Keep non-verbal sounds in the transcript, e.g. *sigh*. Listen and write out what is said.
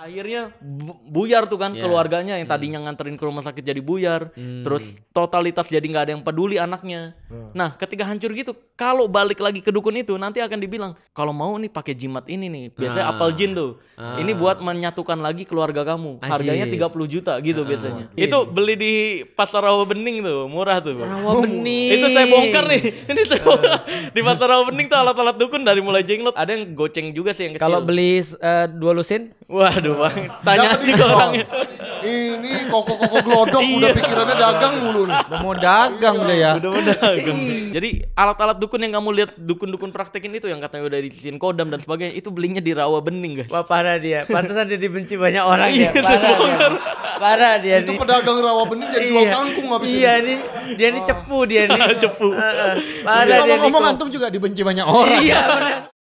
akhirnya buyar tuh kan yeah. keluarganya yang hmm. tadinya mm. nganterin ke rumah sakit jadi buyar mm. terus totalitas jadi nggak ada yang peduli anaknya mm. nah ketika hancur gitu kalau balik lagi ke dukun itu nanti akan dibilang kalau mau nih pakai jimat ini nih biasanya ah. apal jin tuh ah. ini buat menyatukan lagi keluarga kamu harganya harganya 30 juta gitu ah. biasanya Ajit. itu beli di pasar rawa bening tuh murah tuh rawa bening itu saya bongkar nih *laughs* ini saya bongkar. di pasar rawa bening tuh alat-alat dukun dari mulai jenglot ada yang goceng juga sih yang kecil kalau beli uh, dua lusin Waduh bang, tanya di ke orangnya. Ini koko-koko glodok iya. udah pikirannya dagang mulu nih. Udah mau dagang deh ya. Udah mau dagang. Iya. Jadi alat-alat dukun yang kamu lihat dukun-dukun praktekin itu yang katanya udah dicicin kodam dan sebagainya itu belinya di rawa bening guys. Wah parah dia, pantesan jadi benci banyak orang iya, ya. Parah dia. Parah dia Itu pedagang rawa bening jadi jual kangkung habis ini. Iya nih, dia ini cepu dia ini. *laughs* Cepu. Parah dia. Ngomong-ngomong antum juga dibenci banyak orang. Iya parah.